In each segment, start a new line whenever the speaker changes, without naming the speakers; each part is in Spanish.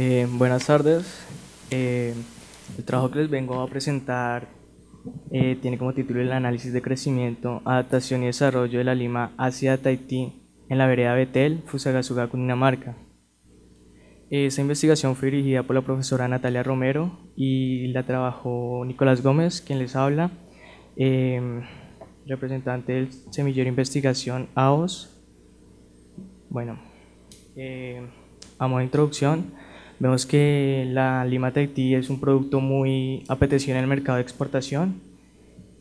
Eh, buenas tardes. Eh, el trabajo que les vengo a presentar eh, tiene como título el análisis de crecimiento, adaptación y desarrollo de la lima hacia Tahití en la vereda Betel, Fusagasugá, Cundinamarca. Esa investigación fue dirigida por la profesora Natalia Romero y la trabajó Nicolás Gómez, quien les habla, representante del Semillero de Investigación AOS. Bueno, a modo de introducción, Vemos que la lima Tectí es un producto muy apetecido en el mercado de exportación.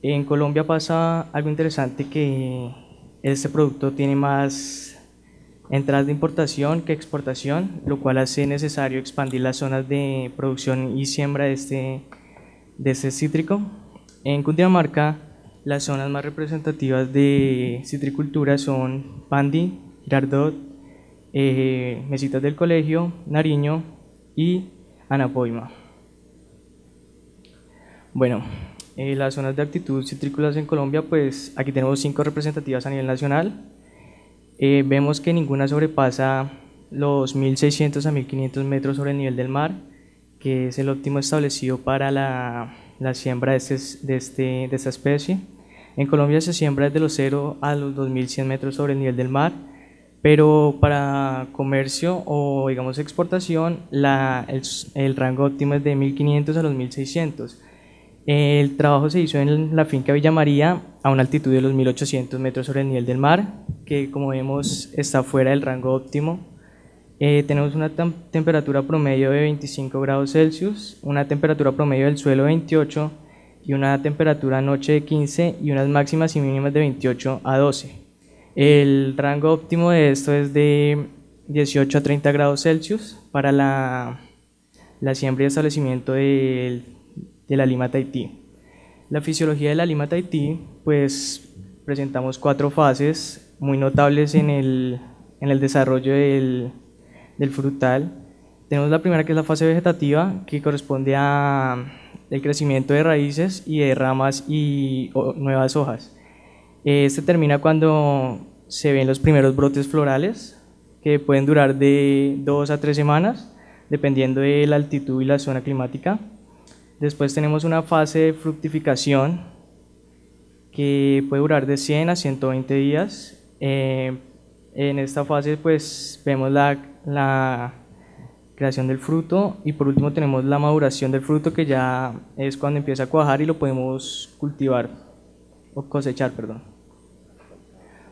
En Colombia pasa algo interesante que este producto tiene más entradas de importación que exportación, lo cual hace necesario expandir las zonas de producción y siembra de este, de este cítrico. En Cundinamarca, las zonas más representativas de citricultura son Pandi, Girardot, eh, Mesitas del Colegio, Nariño, y anapoima. Bueno, eh, las zonas de actitud citrícolas en Colombia, pues aquí tenemos cinco representativas a nivel nacional. Eh, vemos que ninguna sobrepasa los 1.600 a 1.500 metros sobre el nivel del mar, que es el óptimo establecido para la, siembra de, este, de esta especie. En Colombia se siembra desde los 0 a los 2.100 metros sobre el nivel del mar, pero para comercio o digamos exportación, el, rango óptimo es de 1500 a los 1600. El trabajo se hizo en la finca Villa María a una altitud de los 1800 metros sobre el nivel del mar, que como vemos está fuera del rango óptimo. Eh, tenemos una temperatura promedio de 25 grados Celsius, una temperatura promedio del suelo 28 y una temperatura noche de 15 y unas máximas y mínimas de 28 a 12. El rango óptimo de esto es de 18 a 30 grados Celsius para la, siembra y establecimiento de, la lima Tahití. La fisiología de la lima Tahití, pues presentamos cuatro fases muy notables en el, desarrollo del, del frutal. Tenemos la primera que es la fase vegetativa, que corresponde al crecimiento de raíces y de ramas y nuevas hojas. Este termina cuando se ven los primeros brotes florales, que pueden durar de dos a tres semanas, dependiendo de la altitud y la zona climática. Después tenemos una fase de fructificación que puede durar de 100 a 120 días. Eh, en esta fase pues vemos la, la creación del fruto y por último tenemos la maduración del fruto que ya es cuando empieza a cuajar y lo podemos cultivar o cosechar, perdón.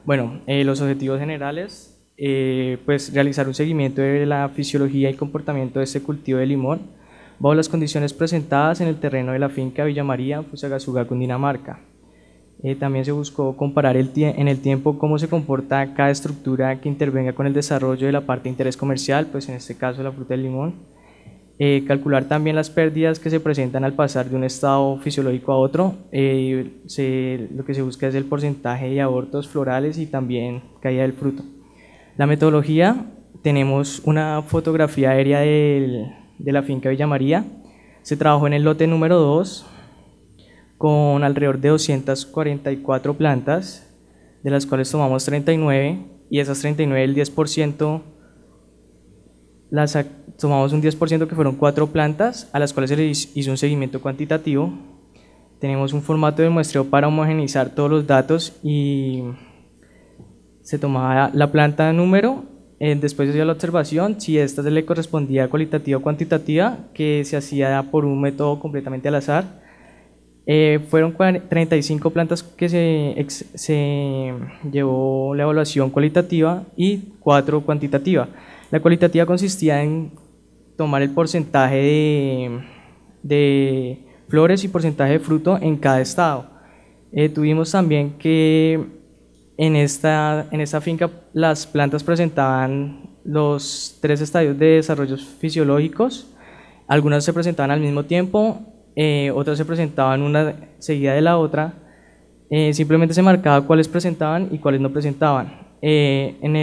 Bueno, eh, los objetivos generales, eh, pues realizar un seguimiento de la fisiología y comportamiento de este cultivo de limón bajo las condiciones presentadas en el terreno de la finca Villa María, Fusagasugá, Cundinamarca. Eh, también se buscó comparar el en el tiempo cómo se comporta cada estructura que intervenga con el desarrollo de la parte de interés comercial, pues en este caso la fruta del limón, eh, calcular también las pérdidas que se presentan al pasar de un estado fisiológico a otro. Eh, lo que se busca es el porcentaje de abortos florales y también caída del fruto. La metodología, tenemos una fotografía aérea de la finca Villa María. Se trabajó en el lote número 2 con alrededor de 244 plantas, de las cuales tomamos 39 y esas 39 el 10% tomamos un 10% que fueron cuatro plantas a las cuales se les hizo un seguimiento cuantitativo. Tenemos un formato de muestreo para homogeneizar todos los datos y se tomaba la planta número, eh, después se hacía la observación, si esta se le correspondía cualitativa o cuantitativa, que se hacía por un método completamente al azar. Eh, fueron 35 plantas que se, se llevó la evaluación cualitativa y 4 cuantitativa. La cualitativa consistía en tomar el porcentaje de, flores y porcentaje de fruto en cada estado. Eh, tuvimos también que en esta, finca las plantas presentaban los tres estadios de desarrollos fisiológicos. Algunas se presentaban al mismo tiempo, eh, otras se presentaban una seguida de la otra. Eh, simplemente se marcaba cuáles presentaban y cuáles no presentaban. Eh, en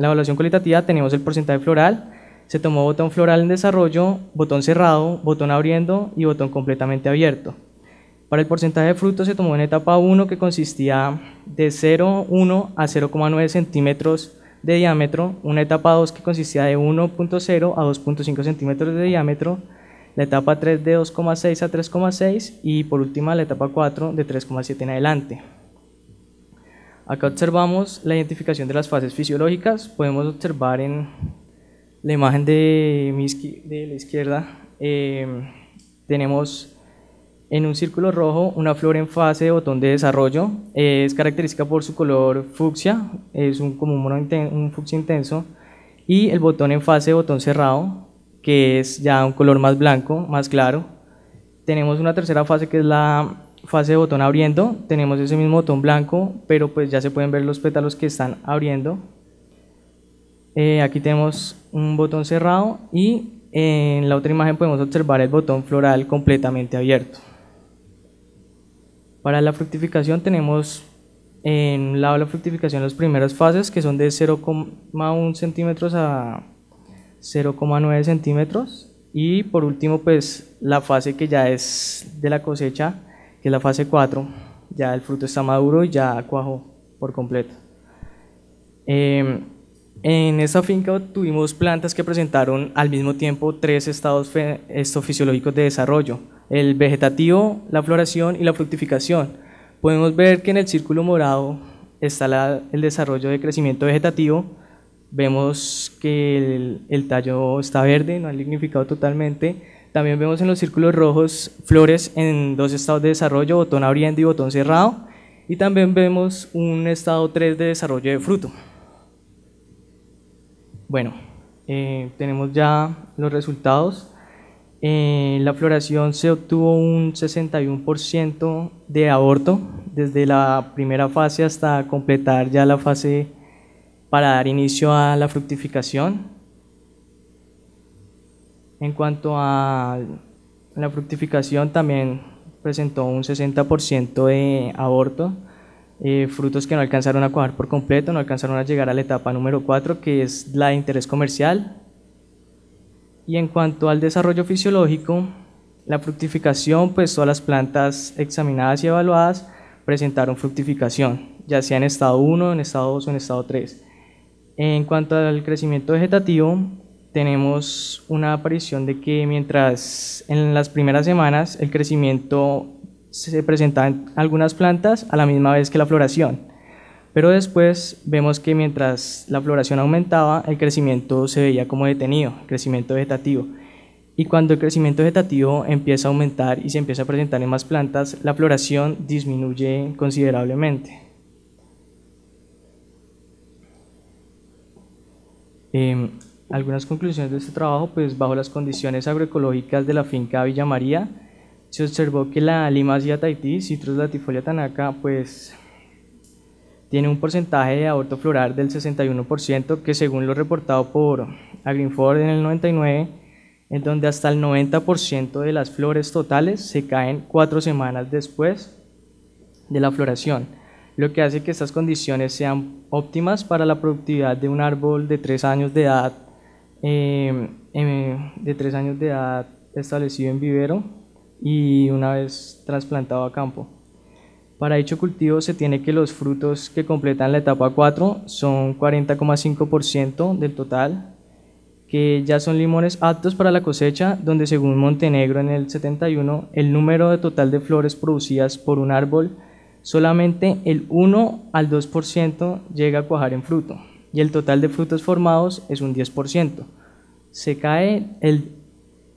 la evaluación cualitativa tenemos el porcentaje floral, se tomó botón floral en desarrollo, botón cerrado, botón abriendo y botón completamente abierto. Para el porcentaje de frutos se tomó en etapa 1 que consistía de 0,1 a 0,9 centímetros de diámetro, una etapa 2 que consistía de 1.0 a 2.5 centímetros de diámetro, la etapa 3 de 2,6 a 3,6 y por última la etapa 4 de 3,7 en adelante. Acá observamos la identificación de las fases fisiológicas. Podemos observar en la imagen de, de la izquierda, eh, tenemos en un círculo rojo una flor en fase de botón de desarrollo. es característica por su color fucsia, es un, como un, un fucsia intenso. Y el botón en fase de botón cerrado, que es ya un color más blanco, más claro. Tenemos una tercera fase que es la fase de botón abriendo, tenemos ese mismo botón blanco, pero pues ya se pueden ver los pétalos que están abriendo. Eh, aquí tenemos un botón cerrado y en la otra imagen podemos observar el botón floral completamente abierto. Para la fructificación tenemos en un lado de la fructificación las primeras fases que son de 0,1 centímetros a 0,9 centímetros y por último pues la fase que ya es de la cosecha que es la fase 4, ya el fruto está maduro y ya cuajó por completo. Em, en esta finca tuvimos plantas que presentaron al mismo tiempo tres estados fisiológicos de desarrollo, el vegetativo, la floración y la fructificación. Podemos ver que en el círculo morado está el desarrollo de crecimiento vegetativo, vemos que el, el tallo está verde, no ha lignificado totalmente, también vemos en los círculos rojos flores en dos estados de desarrollo, botón abriendo y botón cerrado. Y también vemos un estado 3 de desarrollo de fruto. Bueno, eh, tenemos ya los resultados. Eh, la floración se obtuvo un 61% de aborto desde la primera fase hasta completar ya la fase para dar inicio a la fructificación. En cuanto a la fructificación, también presentó un 60% de aborto, eh, frutos que no alcanzaron a cuajar por completo, no alcanzaron a llegar a la etapa número 4, que es la de interés comercial. Y en cuanto al desarrollo fisiológico, la fructificación, pues todas las plantas examinadas y evaluadas presentaron fructificación, ya sea en estado 1, en estado 2 o en estado 3. En cuanto al crecimiento vegetativo, tenemos una aparición de que mientras en las primeras semanas el crecimiento se presentaba en algunas plantas a la misma vez que la floración. Pero después vemos que mientras la floración aumentaba, el crecimiento se veía como detenido, crecimiento vegetativo. Y cuando el crecimiento vegetativo empieza a aumentar y se empieza a presentar en más plantas, la floración disminuye considerablemente. Eh, algunas conclusiones de este trabajo, pues bajo las condiciones agroecológicas de la finca Villa María, se observó que la limacia tahití, citrus latifolia tanaka, pues tiene un porcentaje de aborto floral del 61%, que según lo reportado por Agrinford en el 99, en donde hasta el 90% de las flores totales se caen cuatro semanas después de la floración, lo que hace que estas condiciones sean óptimas para la productividad de un árbol de tres años de edad Em, em, de tres años de edad establecido en vivero y una vez trasplantado a campo. Para dicho cultivo se tiene que los frutos que completan la etapa 4 son 40,5% del total, que ya son limones aptos para la cosecha, donde según Montenegro en el 71, el número de total de flores producidas por un árbol, solamente el 1 al 2% llega a cuajar en fruto y el total de frutos formados es un 10%. Se cae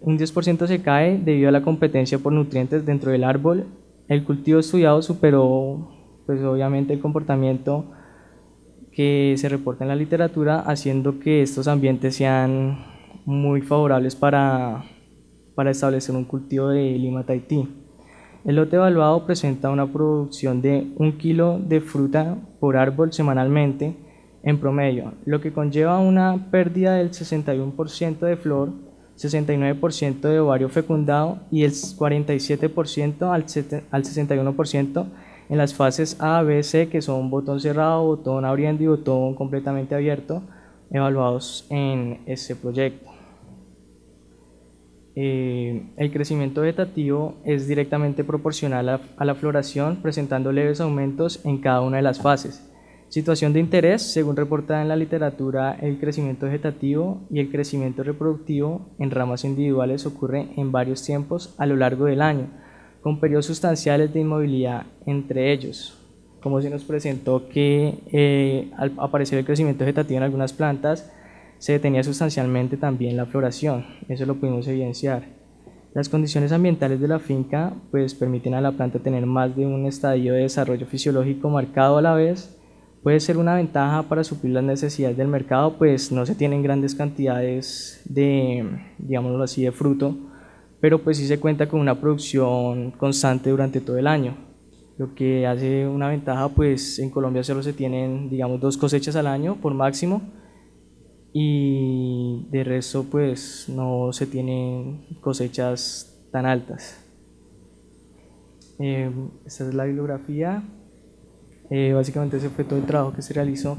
un 10% se cae debido a la competencia por nutrientes dentro del árbol. El cultivo estudiado superó pues obviamente el comportamiento que se reporta en la literatura, haciendo que estos ambientes sean muy favorables para, para establecer un cultivo de lima tahití. El lote evaluado presenta una producción de un kilo de fruta por árbol semanalmente, en promedio, lo que conlleva una pérdida del 61% de flor, 69% de ovario fecundado y el 47% al, 61% en las fases A, B, C, que son botón cerrado, botón abriendo y botón completamente abierto, evaluados en este proyecto. Eh, el crecimiento vegetativo es directamente proporcional a la floración, presentando leves aumentos en cada una de las fases. Situación de interés, según reportada en la literatura, el crecimiento vegetativo y el crecimiento reproductivo en ramas individuales ocurre en varios tiempos a lo largo del año, con periodos sustanciales de inmovilidad entre ellos. Como se nos presentó que eh, al aparecer el crecimiento vegetativo en algunas plantas, se detenía sustancialmente también la floración, eso lo pudimos evidenciar. Las condiciones ambientales de la finca pues permiten a la planta tener más de un estadio de desarrollo fisiológico marcado a la vez puede ser una ventaja para suplir las necesidades del mercado, pues no se tienen grandes cantidades de, digámoslo así, de fruto, pero pues sí se cuenta con una producción constante durante todo el año. Lo que hace una ventaja, pues en Colombia solo se tienen, digamos, dos cosechas al año por máximo y de resto, pues no se tienen cosechas tan altas. Eh, esta es la bibliografía. Eh, básicamente ese fue todo el trabajo que se realizó.